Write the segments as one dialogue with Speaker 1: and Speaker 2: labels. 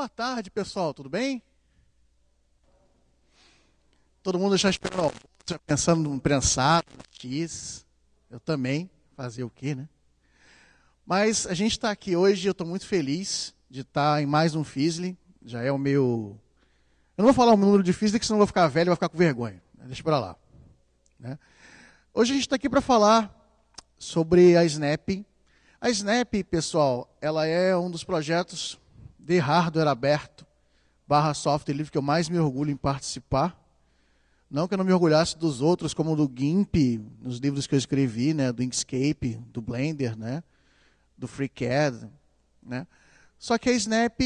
Speaker 1: Boa tarde, pessoal, tudo bem? Todo mundo já esperou almoço, já pensando num prensado, X. Eu também, fazer o quê, né? Mas a gente está aqui hoje, eu estou muito feliz de estar tá em mais um Fizzly. Já é o meu. Eu não vou falar o número de Fizzly, que senão eu vou ficar velho e vou ficar com vergonha. Deixa para lá. Né? Hoje a gente está aqui para falar sobre a Snap. A Snap, pessoal, ela é um dos projetos de hardware aberto, barra software livre, que eu mais me orgulho em participar. Não que eu não me orgulhasse dos outros, como do GIMP, nos livros que eu escrevi, né, do Inkscape, do Blender, né, do FreeCAD, né. Só que a Snap,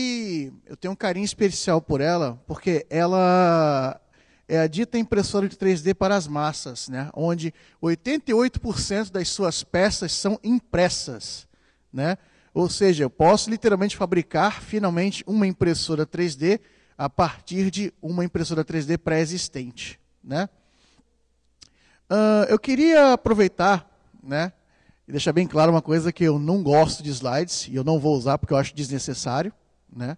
Speaker 1: eu tenho um carinho especial por ela, porque ela é a dita impressora de 3D para as massas, né, onde 88% das suas peças são impressas, né. Ou seja, eu posso literalmente fabricar finalmente uma impressora 3D a partir de uma impressora 3D pré-existente. Né? Uh, eu queria aproveitar né, e deixar bem claro uma coisa que eu não gosto de slides e eu não vou usar porque eu acho desnecessário. Né?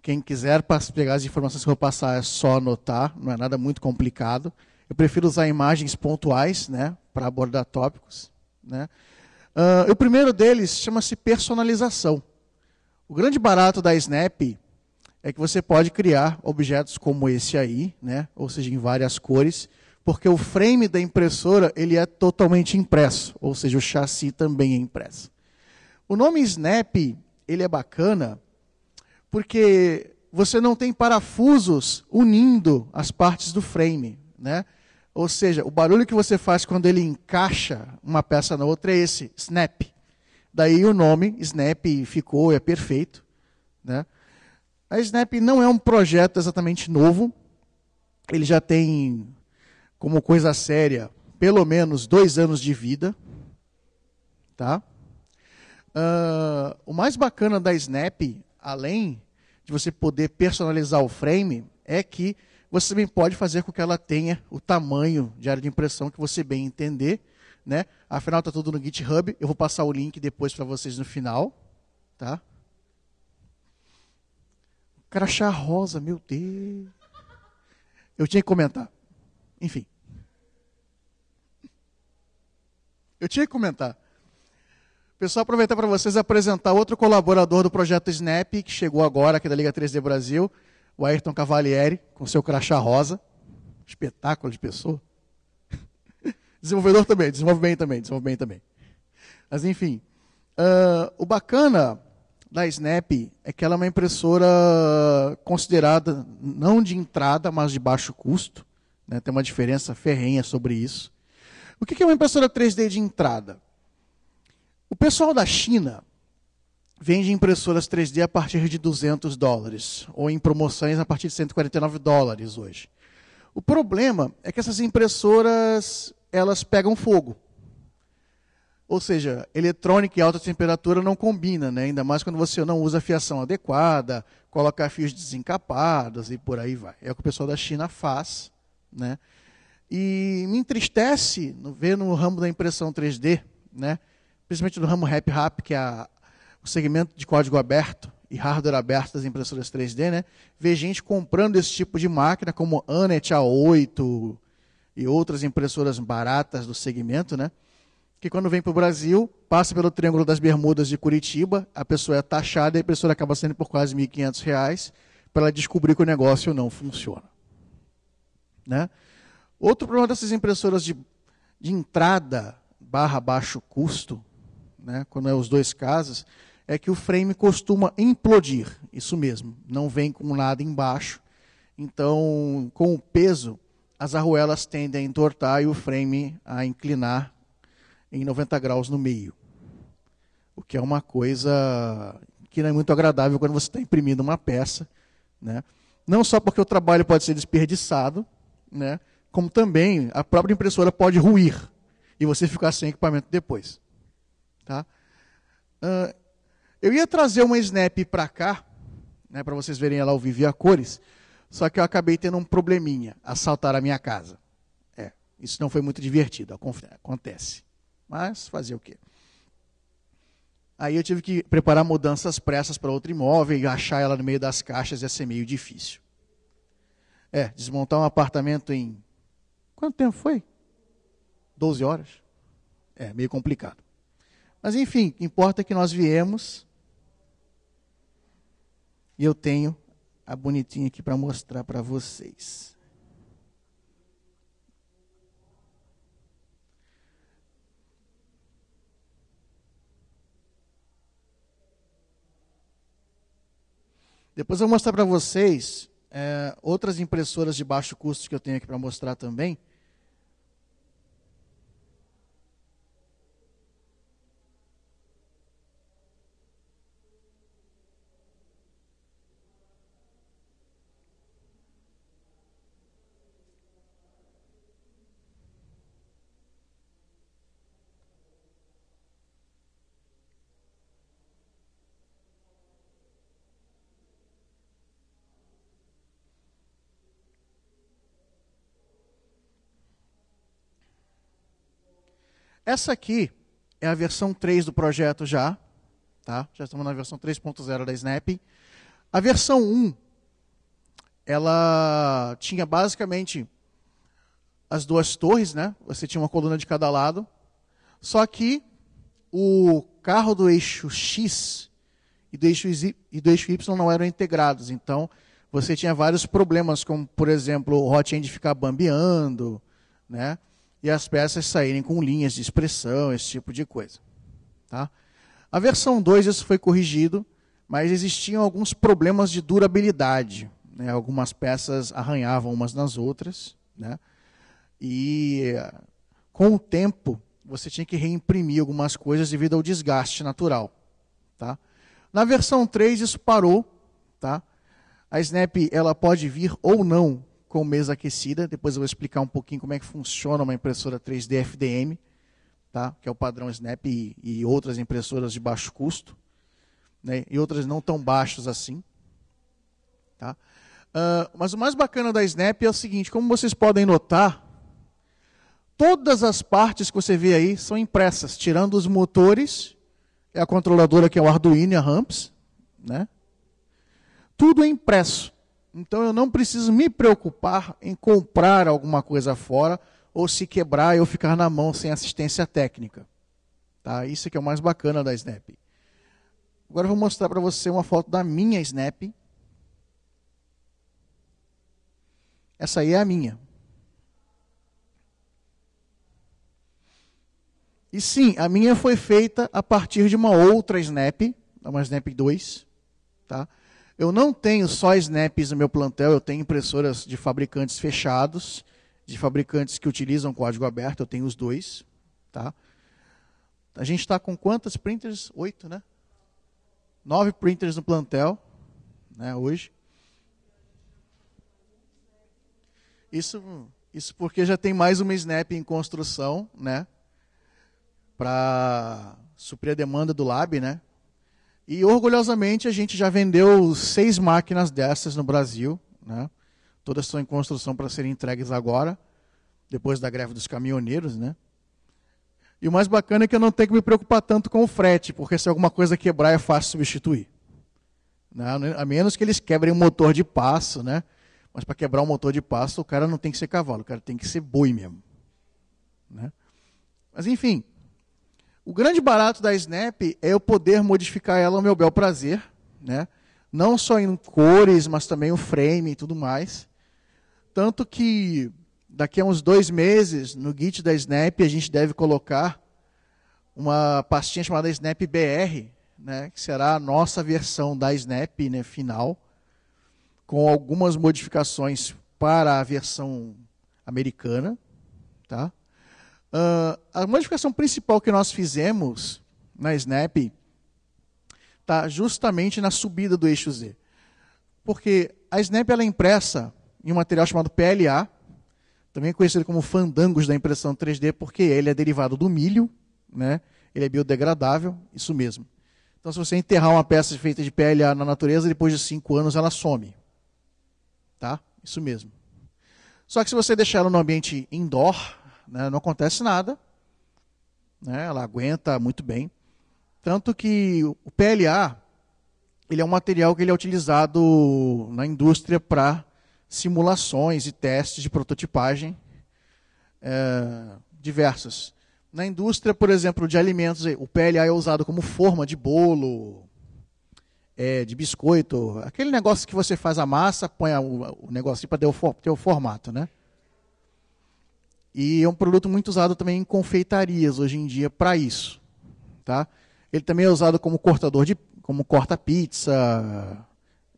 Speaker 1: Quem quiser pegar as informações que eu vou passar é só anotar, não é nada muito complicado. Eu prefiro usar imagens pontuais né, para abordar tópicos. Né? Uh, o primeiro deles chama-se personalização. O grande barato da Snap é que você pode criar objetos como esse aí, né? ou seja, em várias cores, porque o frame da impressora ele é totalmente impresso, ou seja, o chassi também é impresso. O nome Snap ele é bacana porque você não tem parafusos unindo as partes do frame, né? Ou seja, o barulho que você faz quando ele encaixa uma peça na outra é esse, snap. Daí o nome, snap, ficou, é perfeito. Né? A Snap não é um projeto exatamente novo. Ele já tem, como coisa séria, pelo menos dois anos de vida. Tá? Uh, o mais bacana da Snap, além de você poder personalizar o frame, é que você também pode fazer com que ela tenha o tamanho de área de impressão que você bem entender. Né? Afinal, está tudo no GitHub. Eu vou passar o link depois para vocês no final. Tá? Crachá rosa, meu Deus. Eu tinha que comentar. Enfim. Eu tinha que comentar. Pessoal, aproveitar para vocês apresentar outro colaborador do projeto Snap, que chegou agora aqui da Liga 3D Brasil o Ayrton Cavalieri, com seu crachá rosa. Espetáculo de pessoa. Desenvolvedor também, desenvolve bem também, desenvolve bem também. Mas enfim, uh, o bacana da Snap é que ela é uma impressora considerada não de entrada, mas de baixo custo. Né? Tem uma diferença ferrenha sobre isso. O que é uma impressora 3D de entrada? O pessoal da China vende impressoras 3D a partir de 200 dólares, ou em promoções a partir de 149 dólares hoje. O problema é que essas impressoras elas pegam fogo. Ou seja, eletrônica e alta temperatura não combina, né? ainda mais quando você não usa a fiação adequada, coloca fios desencapados e por aí vai. É o que o pessoal da China faz. Né? E me entristece ver no ramo da impressão 3D, né? principalmente no ramo rap rap, que é a o segmento de código aberto e hardware aberto das impressoras 3D, né? Ver gente comprando esse tipo de máquina, como Anet A8 e outras impressoras baratas do segmento, né? Que quando vem para o Brasil, passa pelo Triângulo das Bermudas de Curitiba, a pessoa é taxada e a impressora acaba sendo por quase R$ 1.500 para ela descobrir que o negócio não funciona. Né? Outro problema dessas impressoras de, de entrada barra baixo custo, né? quando é os dois casos, é que o frame costuma implodir. Isso mesmo, não vem com nada embaixo. Então, com o peso, as arruelas tendem a entortar e o frame a inclinar em 90 graus no meio. O que é uma coisa que não é muito agradável quando você está imprimindo uma peça. Né? Não só porque o trabalho pode ser desperdiçado, né? como também a própria impressora pode ruir e você ficar sem equipamento depois. Tá? Uh, eu ia trazer uma snap para cá, né, para vocês verem ela o vivo a cores, só que eu acabei tendo um probleminha, assaltar a minha casa. É, isso não foi muito divertido, acontece. Mas fazer o quê? Aí eu tive que preparar mudanças pressas para outro imóvel e achar ela no meio das caixas ia ser meio difícil. É, desmontar um apartamento em quanto tempo foi? 12 horas. É, meio complicado. Mas enfim, importa que nós viemos e eu tenho a bonitinha aqui para mostrar para vocês. Depois eu vou mostrar para vocês é, outras impressoras de baixo custo que eu tenho aqui para mostrar também. Essa aqui é a versão 3 do projeto já. Tá? Já estamos na versão 3.0 da Snap. A versão 1, ela tinha basicamente as duas torres, né? Você tinha uma coluna de cada lado. Só que o carro do eixo X e do eixo, y, e do eixo Y não eram integrados. Então, você tinha vários problemas, como, por exemplo, o hotend ficar bambeando, né? e as peças saírem com linhas de expressão, esse tipo de coisa. Tá? A versão 2 isso foi corrigido, mas existiam alguns problemas de durabilidade. Né? Algumas peças arranhavam umas nas outras, né? e com o tempo você tinha que reimprimir algumas coisas devido ao desgaste natural. Tá? Na versão 3 isso parou. Tá? A Snap ela pode vir ou não com mesa aquecida. Depois eu vou explicar um pouquinho como é que funciona uma impressora 3D FDM, tá? que é o padrão Snap e, e outras impressoras de baixo custo, né? e outras não tão baixos assim. Tá? Uh, mas o mais bacana da Snap é o seguinte, como vocês podem notar, todas as partes que você vê aí são impressas, tirando os motores, é a controladora que é o Arduino e a Ramps, né? Tudo é impresso. Então eu não preciso me preocupar em comprar alguma coisa fora ou se quebrar eu ficar na mão sem assistência técnica. Tá? Isso que é o mais bacana da Snap. Agora eu vou mostrar para você uma foto da minha Snap. Essa aí é a minha. E sim, a minha foi feita a partir de uma outra Snap, uma Snap 2, tá? Eu não tenho só snaps no meu plantel, eu tenho impressoras de fabricantes fechados, de fabricantes que utilizam código aberto, eu tenho os dois. Tá? A gente está com quantas printers? Oito, né? Nove printers no plantel né, hoje. Isso, isso porque já tem mais uma Snap em construção, né? Para suprir a demanda do Lab, né? E orgulhosamente a gente já vendeu seis máquinas dessas no Brasil, né? Todas estão em construção para serem entregues agora, depois da greve dos caminhoneiros, né? E o mais bacana é que eu não tenho que me preocupar tanto com o frete, porque se alguma coisa quebrar é fácil substituir. Né? A menos que eles quebrem um motor de passo, né? Mas para quebrar um motor de passo, o cara não tem que ser cavalo, o cara tem que ser boi mesmo. Né? Mas enfim, o grande barato da Snap é eu poder modificar ela ao meu bel prazer, né? não só em cores, mas também o frame e tudo mais. Tanto que daqui a uns dois meses, no Git da Snap, a gente deve colocar uma pastinha chamada Snap BR, né, que será a nossa versão da Snap né, final, com algumas modificações para a versão americana. Tá? Uh, a modificação principal que nós fizemos na Snap está justamente na subida do eixo Z. Porque a Snap ela é impressa em um material chamado PLA, também conhecido como fandangos da impressão 3D, porque ele é derivado do milho, né? ele é biodegradável, isso mesmo. Então, se você enterrar uma peça feita de PLA na natureza, depois de 5 anos ela some. Tá? Isso mesmo. Só que se você deixar ela no ambiente indoor, né? não acontece nada. Né? Ela aguenta muito bem. Tanto que o PLA ele é um material que ele é utilizado na indústria para simulações e testes de prototipagem é, diversas. Na indústria, por exemplo, de alimentos, o PLA é usado como forma de bolo, é, de biscoito, aquele negócio que você faz a massa, põe o, o negócio para ter, ter o formato, né? E é um produto muito usado também em confeitarias hoje em dia para isso. Tá? Ele também é usado como cortador de. como corta pizza.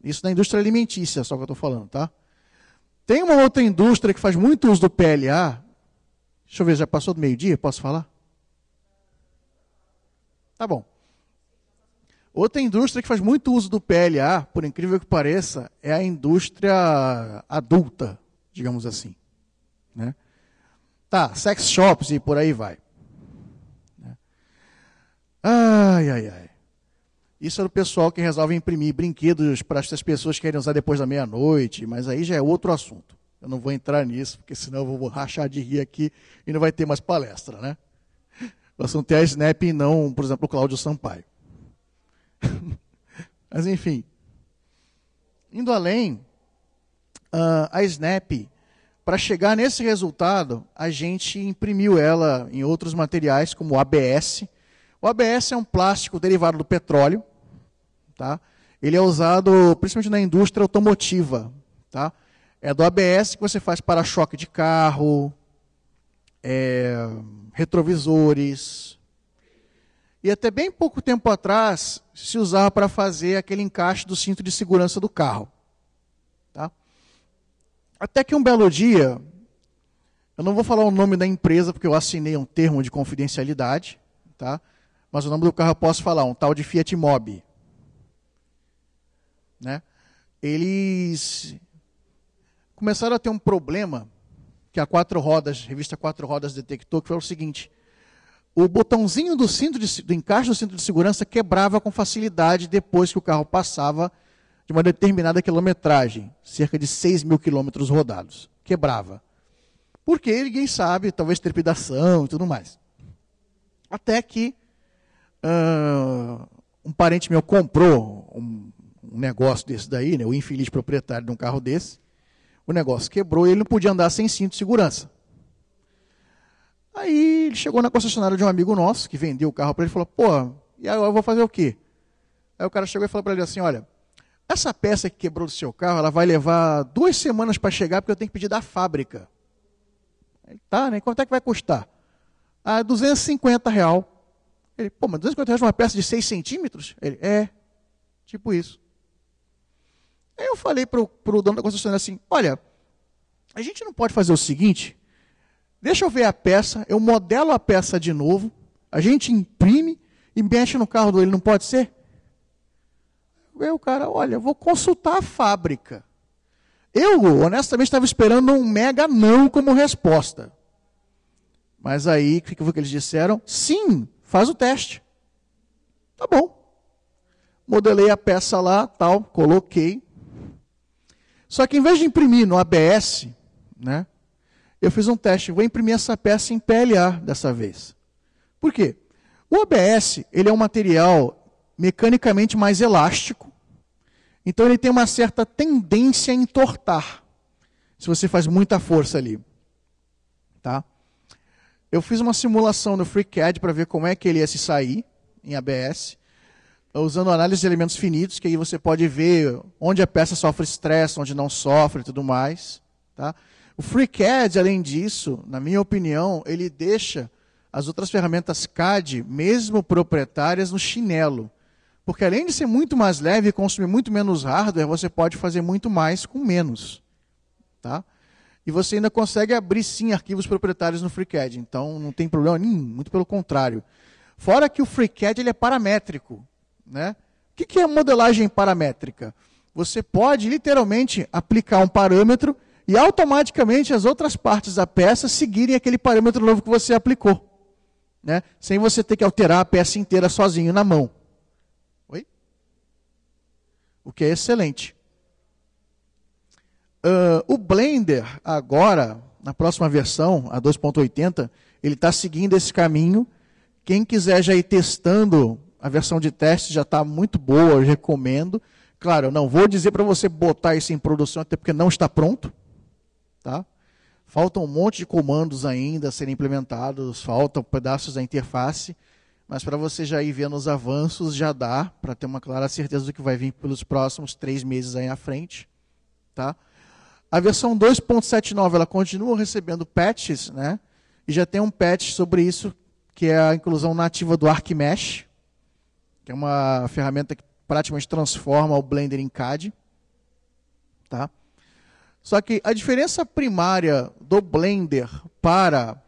Speaker 1: Isso na indústria alimentícia, só que eu estou falando, tá? Tem uma outra indústria que faz muito uso do PLA. Deixa eu ver, já passou do meio-dia? Posso falar? Tá bom. Outra indústria que faz muito uso do PLA, por incrível que pareça, é a indústria adulta, digamos assim. Né? Tá, sex shops e por aí vai. Ai, ai, ai. Isso era é o pessoal que resolve imprimir brinquedos para essas pessoas que querem usar depois da meia-noite, mas aí já é outro assunto. Eu não vou entrar nisso, porque senão eu vou rachar de rir aqui e não vai ter mais palestra, né? O assunto é a Snap e não, por exemplo, o Cláudio Sampaio. mas enfim. Indo além, ah, a Snap para chegar nesse resultado, a gente imprimiu ela em outros materiais, como o ABS. O ABS é um plástico derivado do petróleo. Tá? Ele é usado principalmente na indústria automotiva. Tá? É do ABS que você faz para-choque de carro, é, retrovisores. E até bem pouco tempo atrás se usava para fazer aquele encaixe do cinto de segurança do carro. Até que um belo dia, eu não vou falar o nome da empresa, porque eu assinei um termo de confidencialidade, tá? mas o nome do carro eu posso falar, um tal de Fiat Mobi. Né? Eles começaram a ter um problema que a Quatro Rodas, revista Quatro Rodas detectou, que foi o seguinte, o botãozinho do, cinto de, do encaixe do cinto de segurança quebrava com facilidade depois que o carro passava de uma determinada quilometragem, cerca de 6 mil quilômetros rodados. Quebrava. Porque ninguém sabe, talvez trepidação e tudo mais. Até que uh, um parente meu comprou um, um, negócio desse daí, né, o infeliz proprietário de um carro desse. O negócio quebrou e ele não podia andar sem cinto de segurança. Aí ele chegou na concessionária de um amigo nosso que vendeu o carro para ele e falou: Pô, e aí eu vou fazer o quê? Aí o cara chegou e falou para ele assim: Olha, essa peça que quebrou do seu carro, ela vai levar duas semanas para chegar, porque eu tenho que pedir da fábrica. Ele, tá, né? Quanto é que vai custar? Ah, 250 real. Ele, pô, mas 250 reais uma peça de 6 centímetros? Ele, é, tipo isso. Aí eu falei para o dono da concessionária assim, olha, a gente não pode fazer o seguinte, deixa eu ver a peça, eu modelo a peça de novo, a gente imprime e mexe no carro dele, não pode ser? Aí o cara, olha, vou consultar a fábrica. Eu, honestamente, estava esperando um mega não como resposta. Mas aí, o que foi que eles disseram? Sim, faz o teste. Tá bom. Modelei a peça lá, tal, coloquei. Só que em vez de imprimir no ABS, né, eu fiz um teste. Vou imprimir essa peça em PLA dessa vez. Por quê? O ABS, ele é um material mecanicamente mais elástico. Então ele tem uma certa tendência a entortar, se você faz muita força ali. Tá? Eu fiz uma simulação no FreeCAD para ver como é que ele ia se sair em ABS, usando análise de elementos finitos, que aí você pode ver onde a peça sofre estresse, onde não sofre e tudo mais. Tá? O FreeCAD, além disso, na minha opinião, ele deixa as outras ferramentas CAD, mesmo proprietárias, no chinelo. Porque além de ser muito mais leve e consumir muito menos hardware, você pode fazer muito mais com menos. Tá? E você ainda consegue abrir sim arquivos proprietários no FreeCAD. Então não tem problema nenhum, muito pelo contrário. Fora que o FreeCAD ele é paramétrico. Né? O que é modelagem paramétrica? Você pode literalmente aplicar um parâmetro e automaticamente as outras partes da peça seguirem aquele parâmetro novo que você aplicou. Né? Sem você ter que alterar a peça inteira sozinho na mão o que é excelente. Uh, o Blender, agora, na próxima versão, a 2.80, ele está seguindo esse caminho. Quem quiser já ir testando, a versão de teste já está muito boa, eu recomendo. Claro, eu não vou dizer para você botar isso em produção, até porque não está pronto. Tá? Faltam um monte de comandos ainda a serem implementados, faltam pedaços da interface mas para você já ir vendo os avanços, já dá para ter uma clara certeza do que vai vir pelos próximos três meses aí à frente. Tá? A versão 2.79 ela continua recebendo patches, né? e já tem um patch sobre isso, que é a inclusão nativa do ArcMesh, que é uma ferramenta que praticamente transforma o Blender em CAD. Tá? Só que a diferença primária do Blender para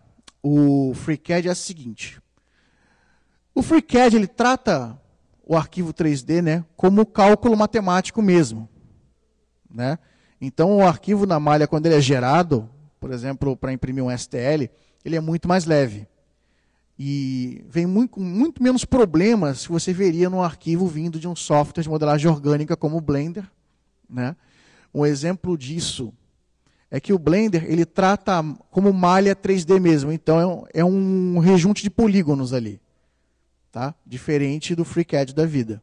Speaker 1: o FreeCAD é a seguinte. O FreeCAD ele trata o arquivo 3D, né, como cálculo matemático mesmo, né? Então o arquivo na malha quando ele é gerado, por exemplo, para imprimir um STL, ele é muito mais leve e vem muito, muito menos problemas que você veria num arquivo vindo de um software de modelagem orgânica como o Blender, né? Um exemplo disso é que o Blender ele trata como malha 3D mesmo, então é um, é um rejunte de polígonos ali tá? Diferente do FreeCAD da vida.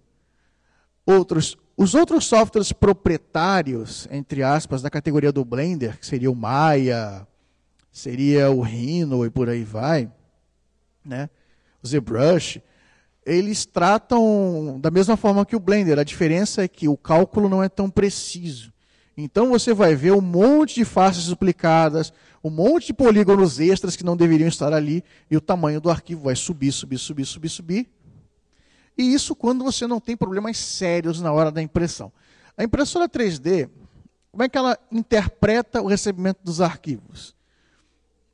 Speaker 1: Outros, os outros softwares proprietários, entre aspas, da categoria do Blender, que seria o Maya, seria o Rhino e por aí vai, né? O ZBrush, eles tratam da mesma forma que o Blender. A diferença é que o cálculo não é tão preciso. Então você vai ver um monte de faces duplicadas, um monte de polígonos extras que não deveriam estar ali, e o tamanho do arquivo vai subir, subir, subir, subir, subir. E isso quando você não tem problemas sérios na hora da impressão. A impressora 3D, como é que ela interpreta o recebimento dos arquivos?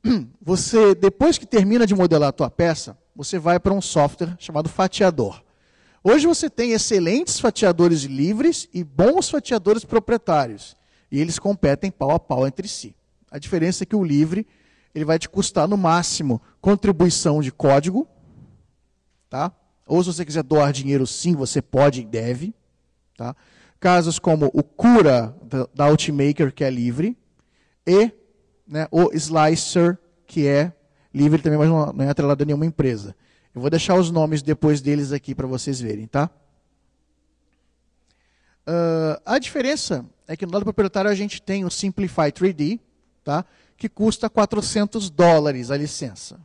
Speaker 1: Você, depois que termina de modelar a tua peça, você vai para um software chamado fatiador. Hoje você tem excelentes fatiadores livres e bons fatiadores proprietários. E eles competem pau a pau entre si. A diferença é que o livre ele vai te custar no máximo contribuição de código, tá? Ou se você quiser doar dinheiro, sim, você pode e deve, tá? Casos como o Cura da Ultimaker que é livre e né, o Slicer que é livre também, mas não é atrelado a nenhuma empresa. Eu vou deixar os nomes depois deles aqui para vocês verem, tá? Uh, a diferença é que no lado proprietário a gente tem o Simplify 3D, tá? que custa 400 dólares a licença.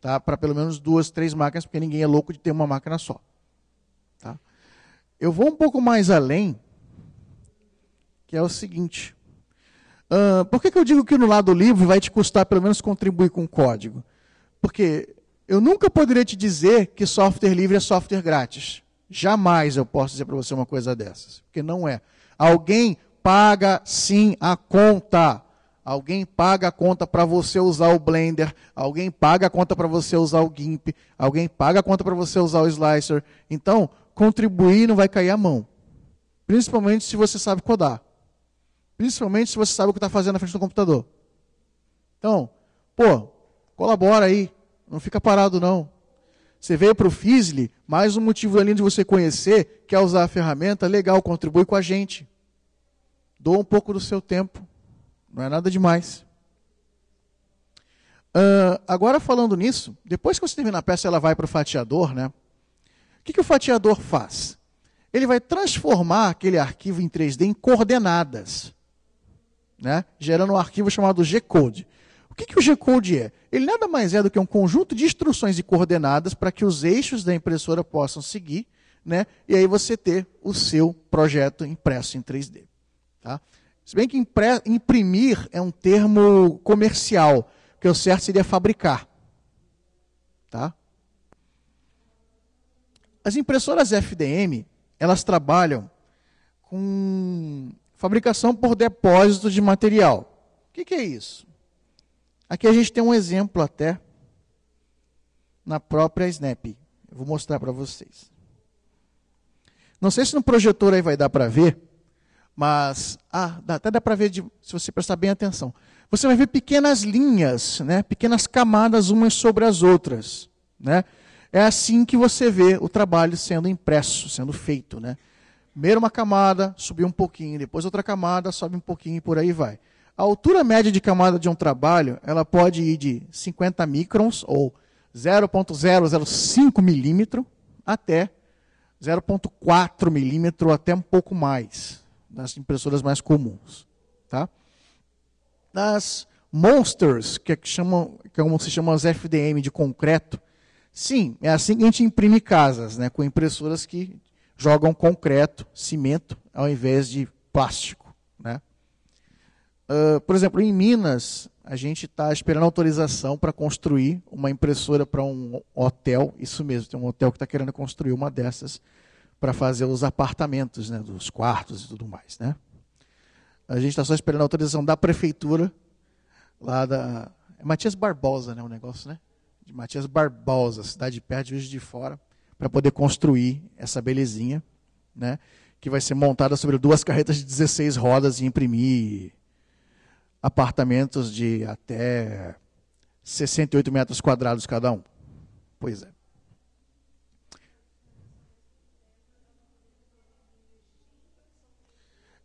Speaker 1: Tá? Para pelo menos duas, três máquinas, porque ninguém é louco de ter uma máquina só. Tá? Eu vou um pouco mais além, que é o seguinte. Uh, por que, que eu digo que no lado livre vai te custar pelo menos contribuir com o código? Porque eu nunca poderia te dizer que software livre é software grátis. Jamais eu posso dizer para você uma coisa dessas, porque não é. Alguém paga sim a conta. Alguém paga a conta para você usar o Blender, alguém paga a conta para você usar o GIMP, alguém paga a conta para você usar o Slicer. Então, contribuir não vai cair a mão. Principalmente se você sabe codar. Principalmente se você sabe o que está fazendo na frente do computador. Então, pô, colabora aí. Não fica parado, não. Você veio para o Fizli, mais um motivo além de você conhecer, quer usar a ferramenta, legal, contribui com a gente. Doa um pouco do seu tempo. Não é nada demais. Uh, agora falando nisso, depois que você termina a peça, ela vai para o fatiador, né? O que, que o fatiador faz? Ele vai transformar aquele arquivo em 3D em coordenadas, né? gerando um arquivo chamado G-Code. O que, que o G-Code é? Ele nada mais é do que um conjunto de instruções e coordenadas para que os eixos da impressora possam seguir, né? e aí você ter o seu projeto impresso em 3D. Tá? Se bem que imprimir é um termo comercial, porque o certo seria fabricar. Tá? As impressoras FDM, elas trabalham com fabricação por depósito de material. O que, que é isso? Aqui a gente tem um exemplo até na própria Snap. Eu vou mostrar para vocês. Não sei se no projetor aí vai dar para ver, mas ah, até dá para ver de, se você prestar bem atenção. Você vai ver pequenas linhas, né? pequenas camadas umas sobre as outras. Né? É assim que você vê o trabalho sendo impresso, sendo feito. Né? Primeiro uma camada, subiu um pouquinho, depois outra camada, sobe um pouquinho e por aí vai. A altura média de camada de um trabalho, ela pode ir de 50 microns ou 0.005 milímetro até 0.4 milímetro, até um pouco mais nas impressoras mais comuns. Tá? Nas monsters, que, é que, chamam, que é como se chamam as FDM de concreto, sim, é assim que a gente imprime casas, né, com impressoras que jogam concreto, cimento, ao invés de plástico. Né? Uh, por exemplo, em Minas, a gente está esperando autorização para construir uma impressora para um hotel, isso mesmo, tem um hotel que está querendo construir uma dessas para fazer os apartamentos, né, dos quartos e tudo mais, né? A gente está só esperando a autorização da prefeitura lá da é Matias Barbosa, né, o negócio, né? De Matias Barbosa, cidade perto de Juiz de Fora, para poder construir essa belezinha, né? Que vai ser montada sobre duas carretas de 16 rodas e imprimir apartamentos de até 68 metros quadrados cada um. Pois é.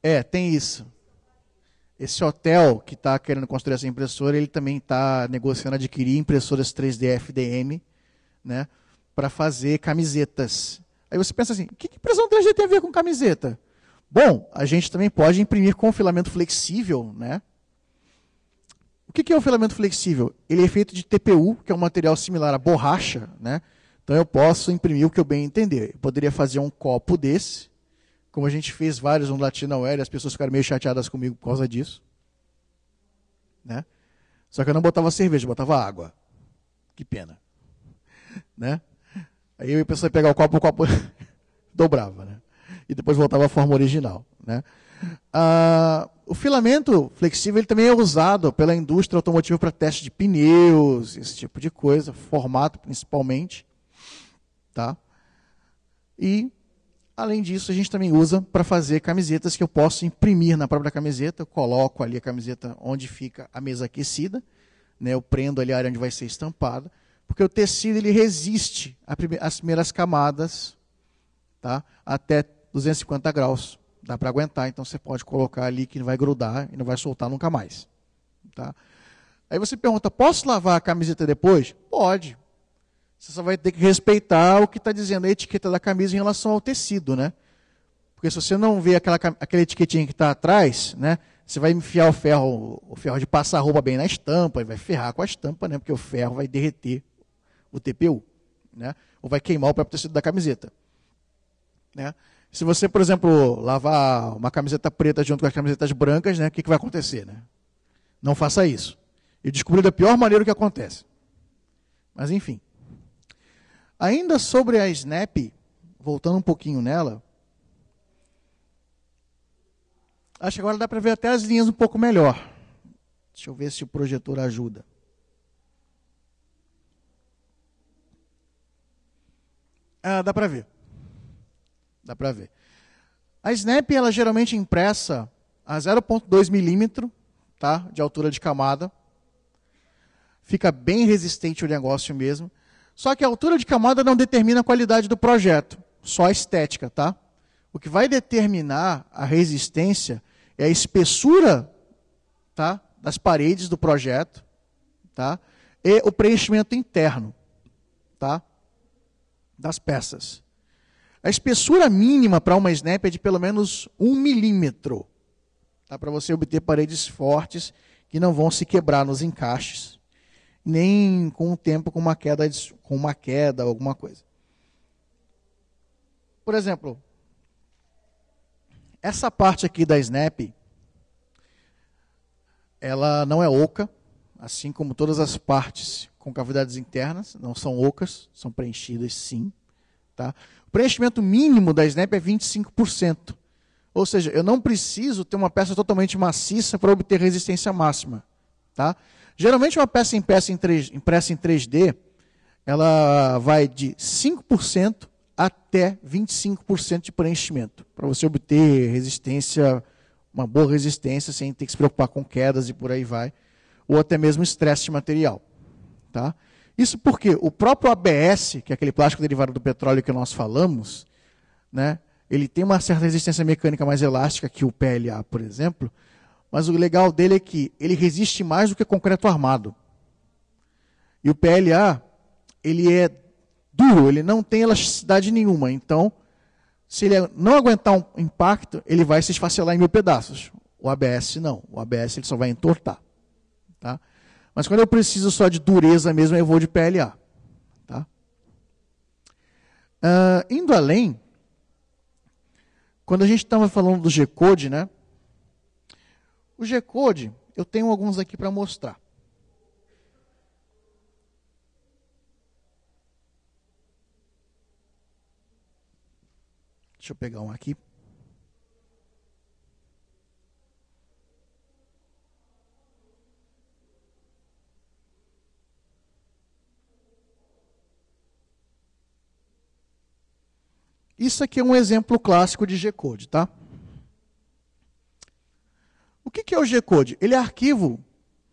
Speaker 1: É, tem isso. Esse hotel que está querendo construir essa impressora, ele também está negociando adquirir impressoras 3D FDM, né, para fazer camisetas. Aí você pensa assim, o que, que impressão 3D tem a ver com camiseta? Bom, a gente também pode imprimir com filamento flexível, né? O que, que é o filamento flexível? Ele é feito de TPU, que é um material similar à borracha, né? Então eu posso imprimir o que eu bem entender. Eu poderia fazer um copo desse, como a gente fez vários no Latinaware, as pessoas ficaram meio chateadas comigo por causa disso. Né? Só que eu não botava cerveja, botava água. Que pena. Né? Aí eu pensei em pegar o copo, o copo dobrava, né? E depois voltava à forma original, né? Ah, o filamento flexível ele também é usado pela indústria automotiva para teste de pneus, esse tipo de coisa, formato principalmente, tá? E Além disso, a gente também usa para fazer camisetas que eu posso imprimir na própria camiseta. Eu coloco ali a camiseta onde fica a mesa aquecida, né? eu prendo ali a área onde vai ser estampada, porque o tecido ele resiste às primeiras camadas tá? até 250 graus. Dá para aguentar, então você pode colocar ali que não vai grudar e não vai soltar nunca mais. Tá? Aí você pergunta, posso lavar a camiseta depois? Pode. Você só vai ter que respeitar o que está dizendo a etiqueta da camisa em relação ao tecido, né? Porque se você não vê aquela, aquela etiquetinha que está atrás, né? Você vai enfiar o ferro, o ferro de passar roupa bem na estampa, e vai ferrar com a estampa, né? Porque o ferro vai derreter o TPU, né? Ou vai queimar o próprio tecido da camiseta, né? Se você, por exemplo, lavar uma camiseta preta junto com as camisetas brancas, né? O que, que vai acontecer, né? Não faça isso. Eu descobri da pior maneira o que acontece. Mas enfim. Ainda sobre a Snap, voltando um pouquinho nela, acho que agora dá para ver até as linhas um pouco melhor. Deixa eu ver se o projetor ajuda. Ah, dá para ver. Dá para ver. A Snap, ela geralmente é impressa a 0.2 milímetro tá, de altura de camada. Fica bem resistente o negócio mesmo. Só que a altura de camada não determina a qualidade do projeto, só a estética, tá? O que vai determinar a resistência é a espessura, tá, das paredes do projeto, tá? E o preenchimento interno, tá? Das peças. A espessura mínima para uma snap é de pelo menos um milímetro, tá? Para você obter paredes fortes que não vão se quebrar nos encaixes nem com o tempo com uma queda, com uma queda, alguma coisa. Por exemplo, essa parte aqui da snap, ela não é oca, assim como todas as partes com cavidades internas, não são ocas, são preenchidas sim. Tá? O preenchimento mínimo da snap é 25%. Ou seja, eu não preciso ter uma peça totalmente maciça para obter resistência máxima. Tá? Geralmente uma peça impressa em, 3, impressa em 3D, ela vai de 5% até 25% de preenchimento, para você obter resistência, uma boa resistência, sem ter que se preocupar com quedas e por aí vai, ou até mesmo estresse de material. Tá? Isso porque o próprio ABS, que é aquele plástico derivado do petróleo que nós falamos, né, ele tem uma certa resistência mecânica mais elástica que o PLA, por exemplo, mas o legal dele é que ele resiste mais do que concreto armado. E o PLA, ele é duro, ele não tem elasticidade nenhuma. Então, se ele não aguentar um impacto, ele vai se esfacelar em mil pedaços. O ABS não. O ABS ele só vai entortar. Tá? Mas quando eu preciso só de dureza mesmo, eu vou de PLA. Tá? Uh, indo além, quando a gente estava falando do G-Code, né? O G-Code, eu tenho alguns aqui para mostrar. Deixa eu pegar um aqui. Isso aqui é um exemplo clássico de G-Code, tá? O que é o G-Code? Ele é arquivo.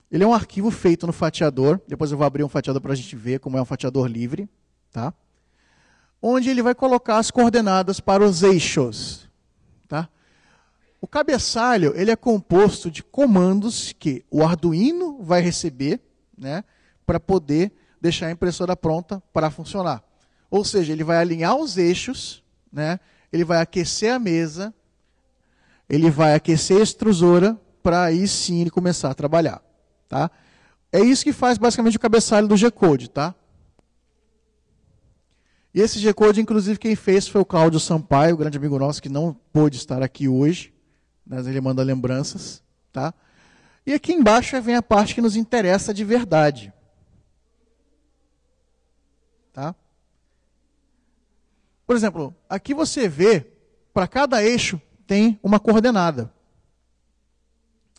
Speaker 1: Ele é um arquivo feito no fatiador. Depois eu vou abrir um fatiador para a gente ver como é um fatiador livre. Tá? Onde ele vai colocar as coordenadas para os eixos. Tá? O cabeçalho ele é composto de comandos que o Arduino vai receber né, para poder deixar a impressora pronta para funcionar. Ou seja, ele vai alinhar os eixos, né, ele vai aquecer a mesa, ele vai aquecer a extrusora, para aí sim ele começar a trabalhar. Tá? É isso que faz basicamente o cabeçalho do G-Code. Tá? E esse G-Code, inclusive, quem fez foi o Cláudio Sampaio, grande amigo nosso, que não pôde estar aqui hoje, mas ele manda lembranças. Tá? E aqui embaixo vem a parte que nos interessa de verdade. Tá? Por exemplo, aqui você vê, para cada eixo tem uma coordenada.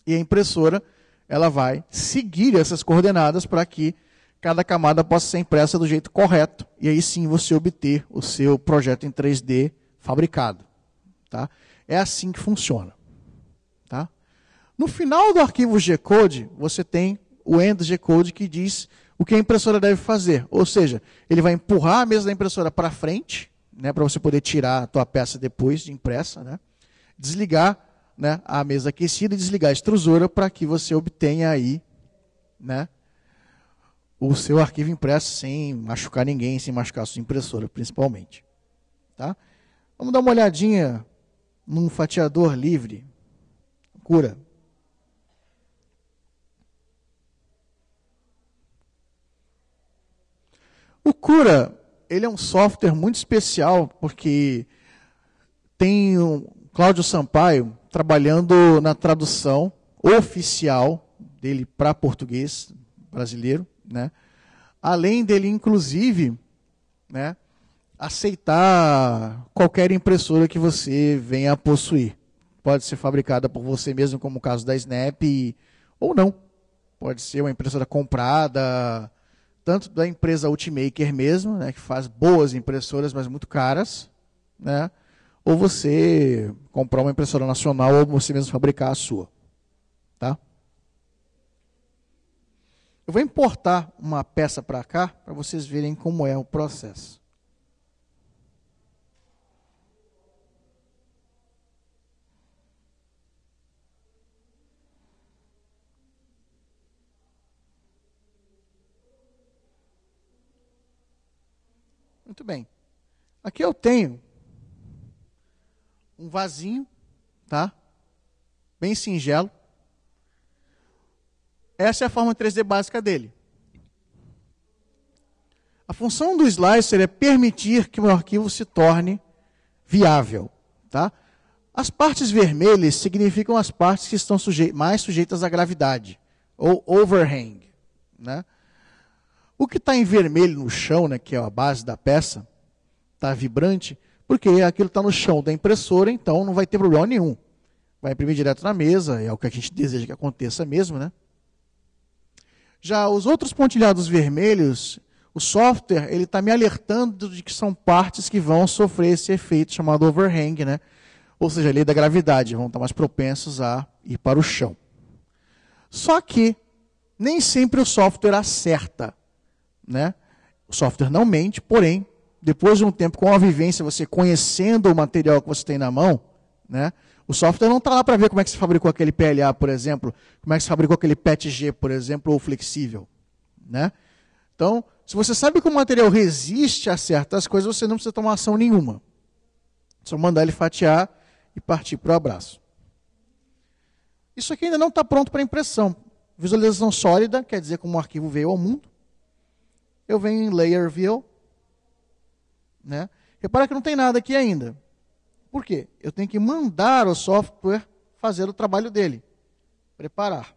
Speaker 1: E a impressora ela vai seguir essas coordenadas para que cada camada possa ser impressa do jeito correto. E aí sim você obter o seu projeto em 3D fabricado. Tá? É assim que funciona. Tá? No final do arquivo G-Code, você tem o end G-Code que diz o que a impressora deve fazer. Ou seja, ele vai empurrar a mesa da impressora para frente, né, para você poder tirar a tua peça depois de impressa, né? desligar né, a mesa aquecida e desligar a extrusora para que você obtenha aí né, o seu arquivo impresso sem machucar ninguém, sem machucar a sua impressora, principalmente. Tá? Vamos dar uma olhadinha num fatiador livre. Cura. O Cura, ele é um software muito especial, porque tem o Cláudio Sampaio, trabalhando na tradução oficial dele para português brasileiro, né? Além dele, inclusive, né, aceitar qualquer impressora que você venha a possuir. Pode ser fabricada por você mesmo, como o caso da Snap, ou não. Pode ser uma impressora comprada, tanto da empresa Ultimaker mesmo, né, que faz boas impressoras, mas muito caras, né? ou você comprar uma impressora nacional ou você mesmo fabricar a sua. Tá? Eu vou importar uma peça para cá para vocês verem como é o processo. Muito bem. Aqui eu tenho um vasinho, tá? Bem singelo. Essa é a forma 3D básica dele. A função do slicer é permitir que o arquivo se torne viável, tá? As partes vermelhas significam as partes que estão suje mais sujeitas à gravidade, ou overhang. Né? O que está em vermelho no chão, né, que é a base da peça, está vibrante, porque aquilo está no chão da impressora, então não vai ter problema nenhum. Vai imprimir direto na mesa, é o que a gente deseja que aconteça mesmo, né? Já os outros pontilhados vermelhos, o software ele está me alertando de que são partes que vão sofrer esse efeito chamado overhang, né? Ou seja, a lei da gravidade, vão estar tá mais propensos a ir para o chão. Só que nem sempre o software acerta, né? O software não mente, porém depois de um tempo, com a vivência, você conhecendo o material que você tem na mão, né? O software não está lá para ver como é que se fabricou aquele PLA, por exemplo, como é que se fabricou aquele PETG, por exemplo, ou flexível, né? Então, se você sabe que o material resiste a certas coisas, você não precisa tomar ação nenhuma. Só mandar ele fatiar e partir para o abraço. Isso aqui ainda não está pronto para impressão. Visualização sólida, quer dizer como o arquivo veio ao mundo. Eu venho em Layer View, né? Repara que não tem nada aqui ainda. Por quê? Eu tenho que mandar o software fazer o trabalho dele. Preparar.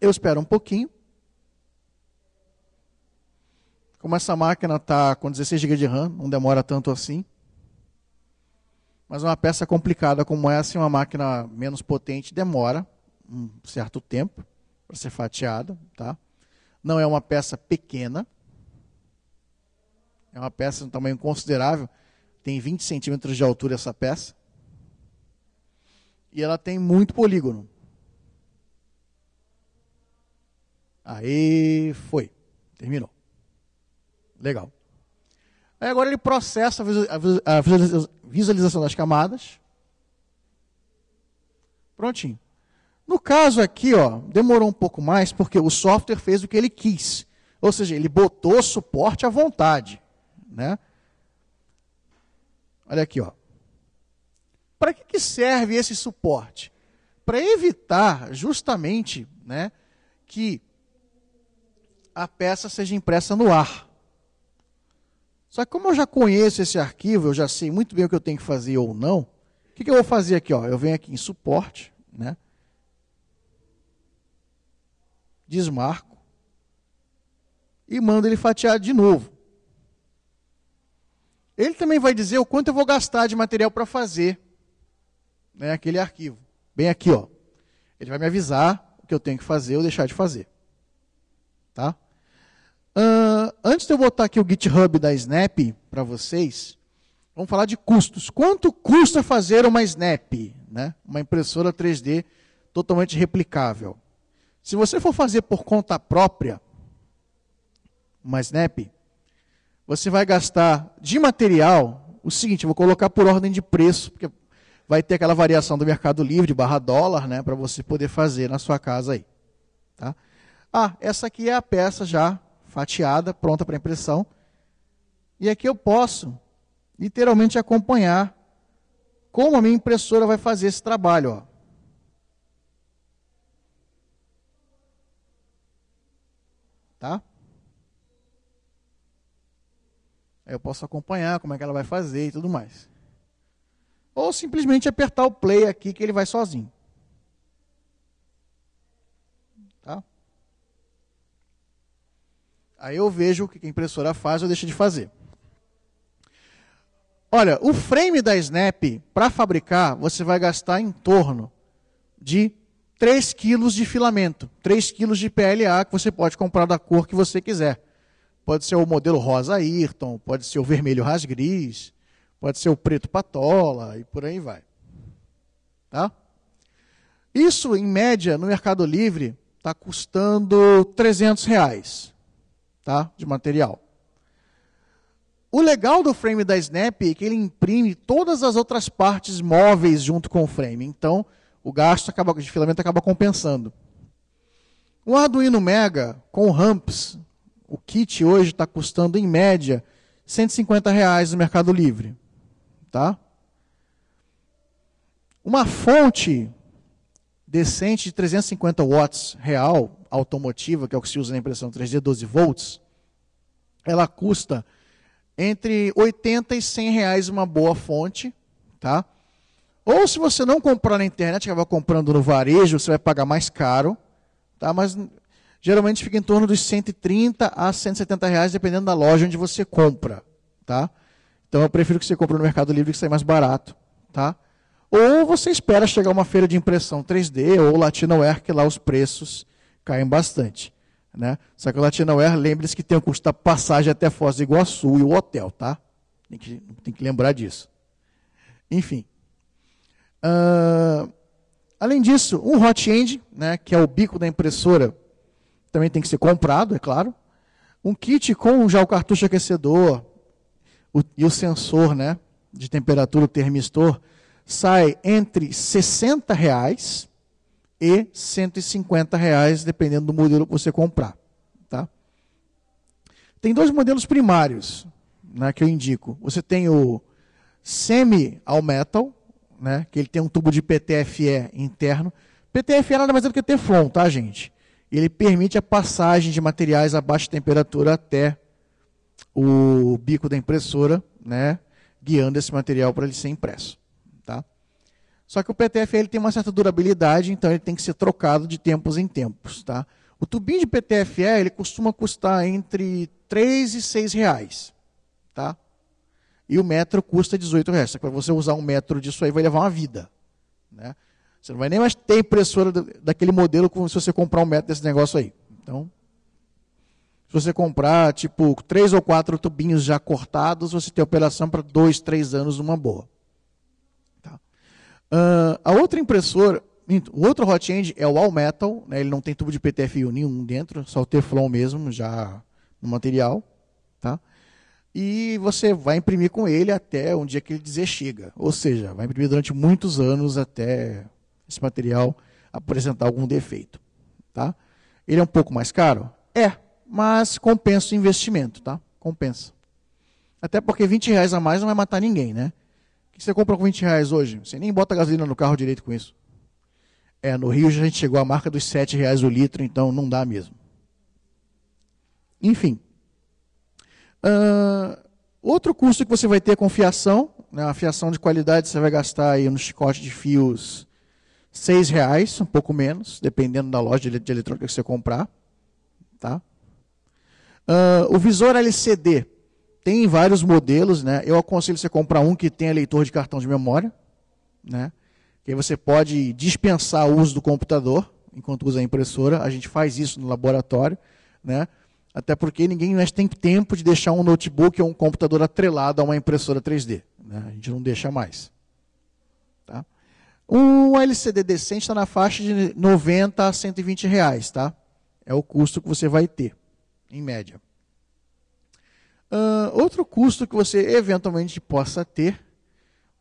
Speaker 1: Eu espero um pouquinho. Como essa máquina está com 16 GB de RAM, não demora tanto assim. Mas uma peça complicada como essa, uma máquina menos potente, demora um certo tempo para ser fatiada. Tá? Não é uma peça pequena. É uma peça de um tamanho considerável. Tem 20 centímetros de altura essa peça. E ela tem muito polígono. Aí foi. Terminou. Legal. Aí agora ele processa a visualização das camadas. Prontinho. No caso aqui, ó, demorou um pouco mais porque o software fez o que ele quis. Ou seja, ele botou suporte à vontade. Né? Olha aqui, ó. Para que, que serve esse suporte? Para evitar justamente né, que a peça seja impressa no ar. Só que como eu já conheço esse arquivo, eu já sei muito bem o que eu tenho que fazer ou não, o que, que eu vou fazer aqui? Ó? Eu venho aqui em suporte, né? desmarco e mando ele fatiar de novo. Ele também vai dizer o quanto eu vou gastar de material para fazer né, aquele arquivo. Bem aqui, ó. Ele vai me avisar o que eu tenho que fazer ou deixar de fazer. Tá? Uh, antes de eu botar aqui o GitHub da Snap para vocês, vamos falar de custos. Quanto custa fazer uma Snap? Né? Uma impressora 3D totalmente replicável. Se você for fazer por conta própria, uma Snap, você vai gastar de material o seguinte, vou colocar por ordem de preço, porque vai ter aquela variação do mercado livre barra dólar, né, para você poder fazer na sua casa aí. Tá? Ah, essa aqui é a peça já fatiada, pronta para impressão. E aqui eu posso literalmente acompanhar como a minha impressora vai fazer esse trabalho. Ó. Tá? Aí eu posso acompanhar como é que ela vai fazer e tudo mais. Ou simplesmente apertar o play aqui que ele vai sozinho. Tá? Aí eu vejo o que a impressora faz ou deixa de fazer. Olha, o frame da Snap, para fabricar, você vai gastar em torno de 3 kg de filamento, 3 kg de PLA que você pode comprar da cor que você quiser. Pode ser o modelo rosa Ayrton, pode ser o vermelho rasgris, pode ser o preto patola e por aí vai. Tá? Isso, em média, no Mercado Livre, está custando 300 reais tá? de material. O legal do frame da Snap é que ele imprime todas as outras partes móveis junto com o frame. Então, o gasto acaba, de filamento acaba compensando. Um Arduino Mega com ramps o kit hoje está custando, em média, 150 reais no Mercado Livre. Tá? Uma fonte decente de 350 watts real, automotiva, que é o que se usa na impressão 3D, 12 volts, ela custa entre 80 e 100 reais uma boa fonte, tá? Ou se você não comprar na internet, vai comprando no varejo, você vai pagar mais caro, tá? Mas geralmente fica em torno dos 130 a 170 reais, dependendo da loja onde você compra, tá? Então eu prefiro que você compre no Mercado Livre que sai mais barato, tá? Ou você espera chegar uma feira de impressão 3D ou Latinaware, que lá os preços caem bastante. Né? Só que o Latinaware, lembre-se que tem o custo da passagem até Foz do Iguaçu e o hotel, tá? Tem que, tem que lembrar disso. Enfim. Uh, além disso, um hot end, né, que é o bico da impressora, também tem que ser comprado, é claro. Um kit com já o cartucho aquecedor o, e o sensor né, de temperatura, o termistor, sai entre 60 reais e 150 reais, dependendo do modelo que você comprar. Tá? Tem dois modelos primários né, que eu indico. Você tem o semi all metal, né, que ele tem um tubo de PTFE interno. PTFE é nada mais é do que Teflon, tá, gente? ele permite a passagem de materiais a baixa temperatura até o bico da impressora, né, guiando esse material para ele ser impresso. Tá? Só que o PTF ele tem uma certa durabilidade, então ele tem que ser trocado de tempos em tempos. Tá? O tubinho de PTFE ele costuma custar entre 3 e 6 reais. Tá? E o metro custa 18 reais. para você usar um metro disso aí vai levar uma vida. Né? Você não vai nem mais ter impressora daquele modelo como se você comprar um metro desse negócio aí. Então, se você comprar, tipo, três ou quatro tubinhos já cortados, você tem operação para dois, três anos numa boa. Tá. Uh, a outra impressora, o outro hot end é o all metal, né, ele não tem tubo de PTFU nenhum dentro, só o Teflon mesmo, já no material. Tá? E você vai imprimir com ele até um dia é que ele dizer chega. Ou seja, vai imprimir durante muitos anos até esse material apresentar algum defeito. Tá? Ele é um pouco mais caro? É, mas compensa o investimento, tá? Compensa. Até porque 20 reais a mais não vai matar ninguém, né? O que você compra com 20 reais hoje? Você nem bota gasolina no carro direito com isso. É, no Rio a gente chegou à marca dos 7 reais o litro, então não dá mesmo. Enfim. Uh, outro custo que você vai ter é com fiação. Né? A fiação de qualidade você vai gastar aí no chicote de fios seis reais, um pouco menos, dependendo da loja de, eletrônica que você comprar. Tá? Uh, o visor LCD tem vários modelos, né? Eu aconselho você comprar um que tenha leitor de cartão de memória, né? Que aí você pode dispensar o uso do computador enquanto usa a impressora. A gente faz isso no laboratório, né? Até porque ninguém mais tem tempo de deixar um notebook ou um computador atrelado a uma impressora 3D. Né? A gente não deixa mais. Um LCD decente está na faixa de 90 a 120 reais, tá? É o custo que você vai ter, em média. Uh, outro custo que você eventualmente possa ter,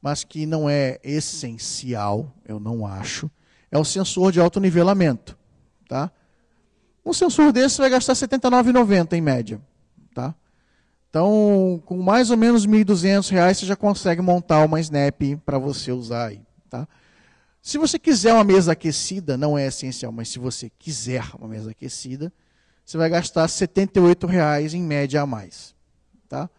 Speaker 1: mas que não é essencial, eu não acho, é o sensor de alto nivelamento, tá? Um sensor desse vai gastar R$ 79,90 em média, tá? Então, com mais ou menos R$ 1.200, você já consegue montar uma Snap para você usar aí, tá? Se você quiser uma mesa aquecida, não é essencial, mas se você quiser uma mesa aquecida, você vai gastar R$ 78,00 em média a mais. Tá?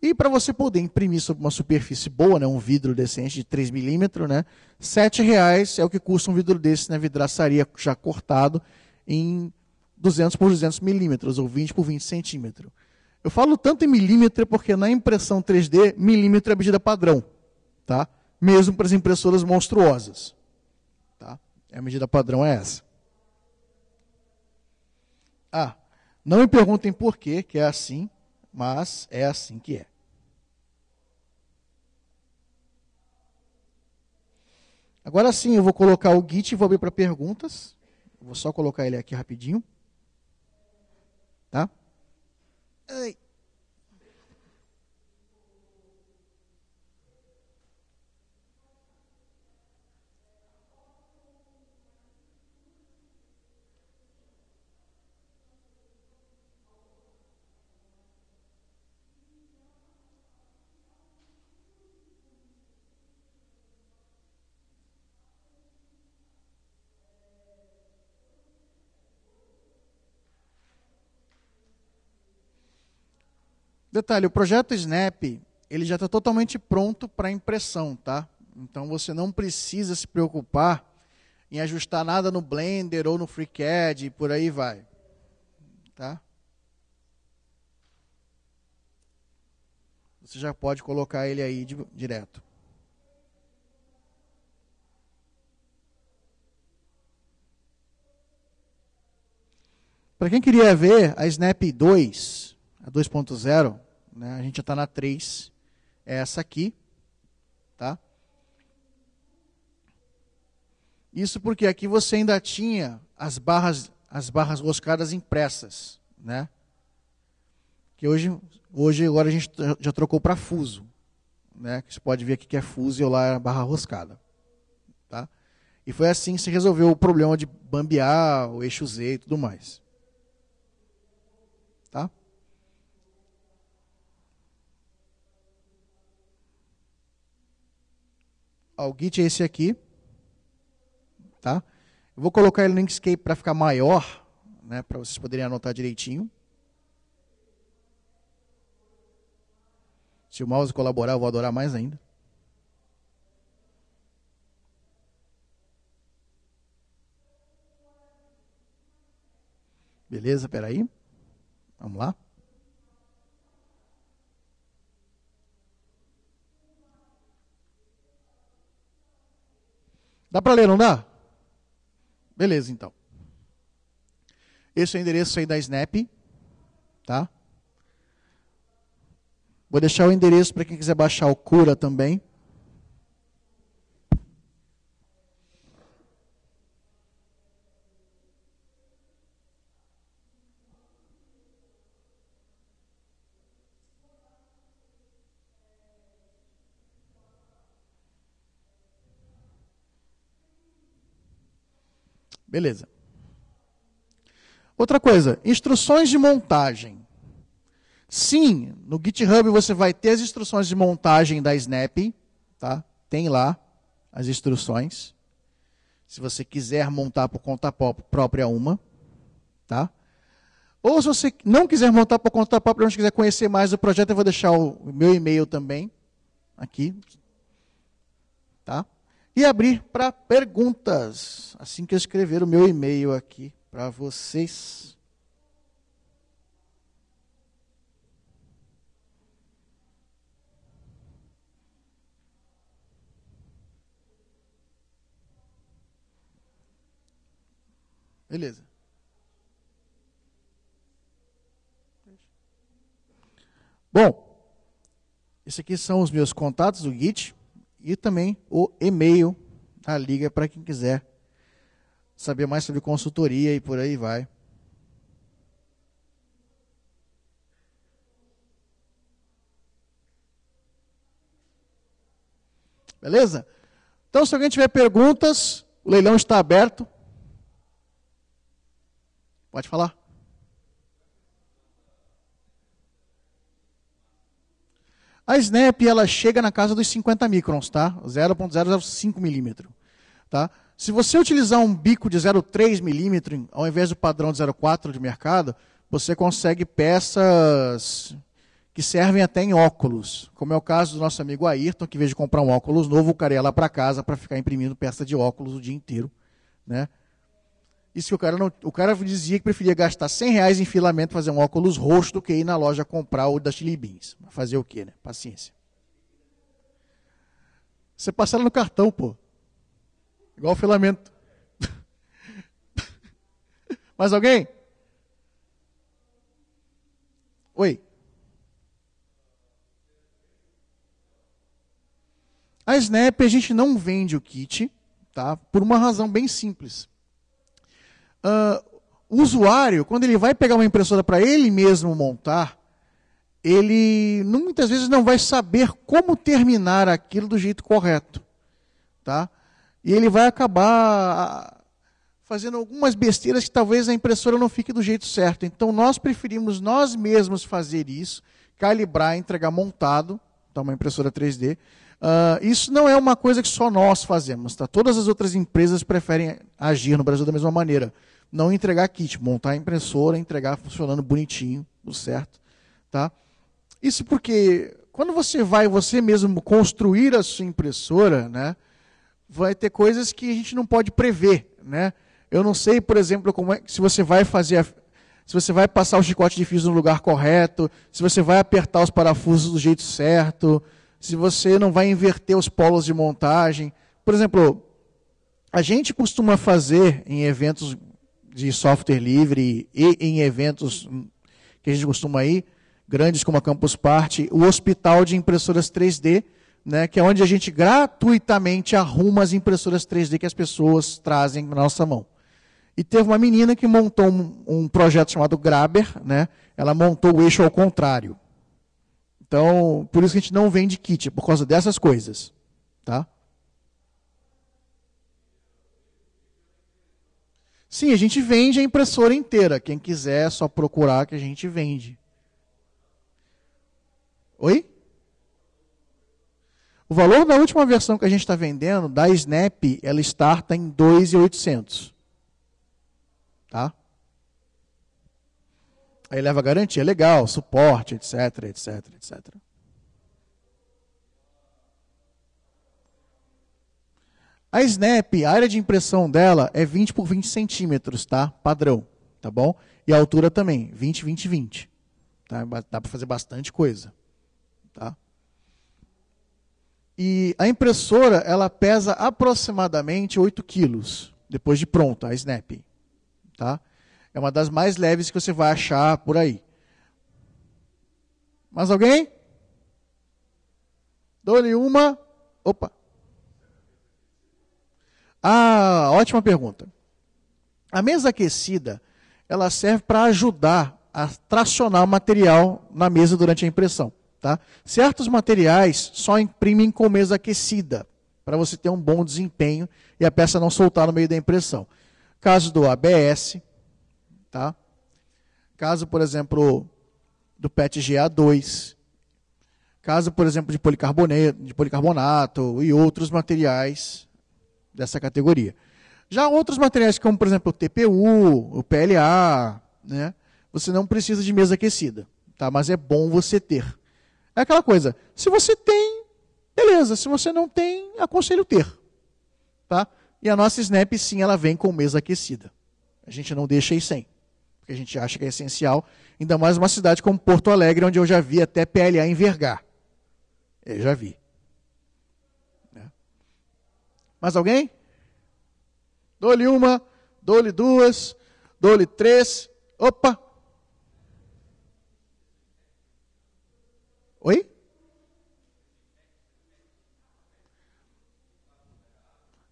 Speaker 1: E para você poder imprimir sobre uma superfície boa, né, um vidro decente de 3 milímetros, né, R$ 7,00 é o que custa um vidro desse na né, vidraçaria já cortado em 200 por 200 milímetros, ou 20 por 20 centímetros. Eu falo tanto em milímetro porque na impressão 3D, milímetro é a medida padrão. Tá? mesmo para as impressoras monstruosas. Tá? A medida padrão é essa. Ah, não me perguntem por que é assim, mas é assim que é. Agora sim, eu vou colocar o Git e vou abrir para perguntas. Vou só colocar ele aqui rapidinho. Tá? Ai. Detalhe, o projeto Snap, ele já está totalmente pronto para impressão, tá? Então você não precisa se preocupar em ajustar nada no Blender ou no FreeCAD e por aí vai. Tá? Você já pode colocar ele aí de, direto. Para quem queria ver a Snap 2, a 2.0, né, a gente já está na 3, é essa aqui. Tá? Isso porque aqui você ainda tinha as barras, as barras roscadas impressas, né? Que hoje, hoje agora a gente já trocou para fuso, né? Que você pode ver aqui que é fuso e lá é barra roscada, tá? E foi assim que se resolveu o problema de bambear o eixo Z e tudo mais. Ó, o Git é esse aqui. Tá? Eu vou colocar ele no Inkscape para ficar maior, né, para vocês poderem anotar direitinho. Se o mouse colaborar, eu vou adorar mais ainda. Beleza, peraí. Vamos lá. Dá para ler, não dá? Beleza, então. Esse é o endereço aí da Snap, tá? Vou deixar o endereço para quem quiser baixar o Cura também. Beleza. Outra coisa, instruções de montagem. Sim, no GitHub você vai ter as instruções de montagem da Snap, tá? Tem lá as instruções. Se você quiser montar por conta própria uma, tá? Ou se você não quiser montar por conta própria, mas quiser conhecer mais o projeto, eu vou deixar o meu e-mail também aqui, tá? e abrir para perguntas, assim que eu escrever o meu e-mail aqui para vocês. Beleza. Bom, esses aqui são os meus contatos do Git e também o e-mail da liga para quem quiser saber mais sobre consultoria e por aí vai. Beleza? Então, se alguém tiver perguntas, o leilão está aberto. Pode falar. A snap ela chega na casa dos 50 microns, tá? 0.005 milímetro, tá? Se você utilizar um bico de 0,3 milímetro ao invés do padrão de 0,4 de mercado, você consegue peças que servem até em óculos, como é o caso do nosso amigo Ayrton, que veio de comprar um óculos novo, o cara ia lá para casa para ficar imprimindo peça de óculos o dia inteiro, né? Isso que o cara não, o cara dizia que preferia gastar 100 reais em filamento fazer um óculos roxo do que ir na loja comprar o da Chili Beans. Fazer o quê, né? Paciência. Você parcela no cartão, pô. Igual o filamento. Mais alguém? Oi. A Snap a gente não vende o kit, tá? Por uma razão bem simples uh, o usuário, quando ele vai pegar uma impressora para ele mesmo montar, ele muitas vezes não vai saber como terminar aquilo do jeito correto. Tá? E ele vai acabar ah, fazendo algumas besteiras que talvez a impressora não fique do jeito certo. Então nós preferimos nós mesmos fazer isso, calibrar, entregar montado, tá uma impressora 3D. Uh, ah, isso não é uma coisa que só nós fazemos, tá? Todas as outras empresas preferem agir no Brasil da mesma maneira não entregar kit, montar a impressora, entregar funcionando bonitinho, tudo certo, tá? Isso porque quando você vai você mesmo construir a sua impressora, né, vai ter coisas que a gente não pode prever, né? Eu não sei, por exemplo, como é se você vai fazer a, se você vai passar o chicote de fios no lugar correto, se você vai apertar os parafusos do jeito certo, se você não vai inverter os polos de montagem. Por exemplo, a gente costuma fazer em eventos de software livre e em eventos que a gente costuma ir, grandes como a Campus Party, o Hospital de Impressoras 3D, né, que é onde a gente gratuitamente arruma as impressoras 3D que as pessoas trazem na nossa mão. E teve uma menina que montou um, um projeto chamado Grabber, né, ela montou o eixo ao contrário. Então, por isso que a gente não vende kit, é por causa dessas coisas. Tá? Sim, a gente vende a impressora inteira. Quem quiser é só procurar que a gente vende. Oi? O valor da última versão que a gente está vendendo, da Snap, ela starta em 2,800. Tá? Aí leva garantia, legal, suporte, etc, etc, etc. A Snap, a área de impressão dela é 20 por 20 centímetros, tá? Padrão, tá bom? E a altura também, 20, 20, 20. Tá? Dá para fazer bastante coisa, tá? E a impressora, ela pesa aproximadamente 8 quilos, depois de pronta, a Snap, tá? É uma das mais leves que você vai achar por aí. Mais alguém? Dou-lhe uma. Opa! Ah, ótima pergunta. A mesa aquecida, ela serve para ajudar a tracionar o material na mesa durante a impressão. Tá? Certos materiais só imprimem com mesa aquecida, para você ter um bom desempenho e a peça não soltar no meio da impressão. Caso do ABS, tá? caso, por exemplo, do PET GA2, caso, por exemplo, de policarbonato, de policarbonato e outros materiais dessa categoria. Já outros materiais, como por exemplo o TPU, o PLA, né, você não precisa de mesa aquecida, tá? mas é bom você ter. É aquela coisa, se você tem, beleza, se você não tem, aconselho ter. Tá? E a nossa Snap, sim, ela vem com mesa aquecida. A gente não deixa aí sem, porque a gente acha que é essencial, ainda mais uma cidade como Porto Alegre, onde eu já vi até PLA envergar. Eu já vi. Mais alguém? Dou-lhe uma, dou-lhe duas, dou-lhe três. Opa! Oi?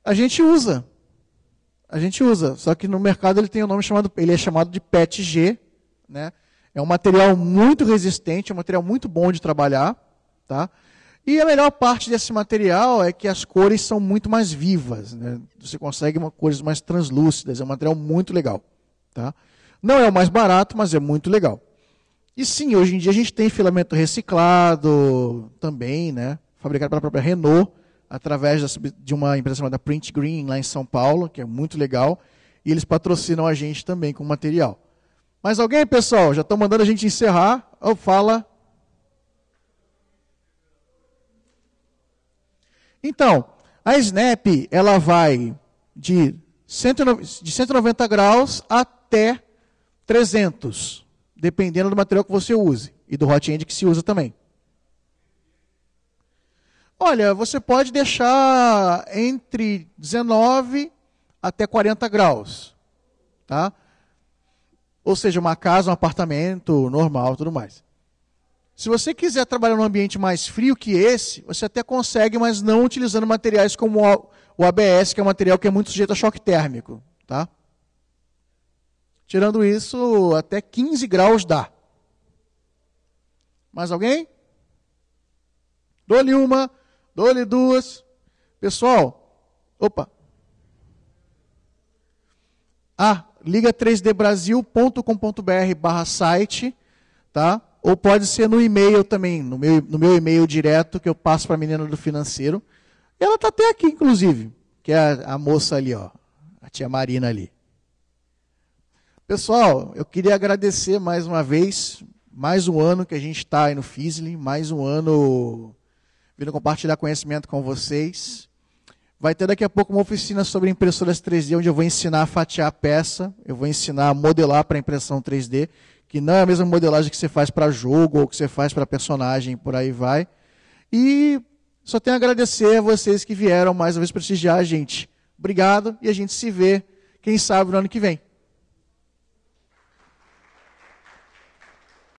Speaker 1: A gente usa. A gente usa, só que no mercado ele tem um nome chamado, ele é chamado de PETG, né? É um material muito resistente, é um material muito bom de trabalhar, tá? E a melhor parte desse material é que as cores são muito mais vivas. Né? Você consegue uma, cores mais translúcidas. É um material muito legal. Tá? Não é o mais barato, mas é muito legal. E sim, hoje em dia a gente tem filamento reciclado também, né? fabricado pela própria Renault, através de uma empresa chamada Print Green, lá em São Paulo, que é muito legal. E eles patrocinam a gente também com material. Mas alguém, pessoal, já estão mandando a gente encerrar. Ou fala Então, a snap ela vai de 190, de 190 graus até 300, dependendo do material que você use e do hot end que se usa também. Olha, você pode deixar entre 19 até 40 graus, tá? Ou seja, uma casa, um apartamento normal, tudo mais. Se você quiser trabalhar num ambiente mais frio que esse, você até consegue, mas não utilizando materiais como o ABS, que é um material que é muito sujeito a choque térmico. Tá? Tirando isso, até 15 graus dá. Mais alguém? Dou-lhe uma, dou-lhe duas. Pessoal, opa. Ah, liga3dbrasil.com.br barra site, tá? ou pode ser no e-mail também, no meu, no meu e-mail direto que eu passo para a menina do financeiro. Ela está até aqui, inclusive, que é a, a moça ali, ó, a tia Marina ali. Pessoal, eu queria agradecer mais uma vez, mais um ano que a gente está aí no Fisley, mais um ano vindo compartilhar conhecimento com vocês. Vai ter daqui a pouco uma oficina sobre impressoras 3D, onde eu vou ensinar a fatiar a peça, eu vou ensinar a modelar para impressão 3D que não é a mesma modelagem que você faz para jogo ou que você faz para personagem, por aí vai. E só tenho a agradecer a vocês que vieram mais uma vez prestigiar a gente. Obrigado e a gente se vê, quem sabe, no ano que vem.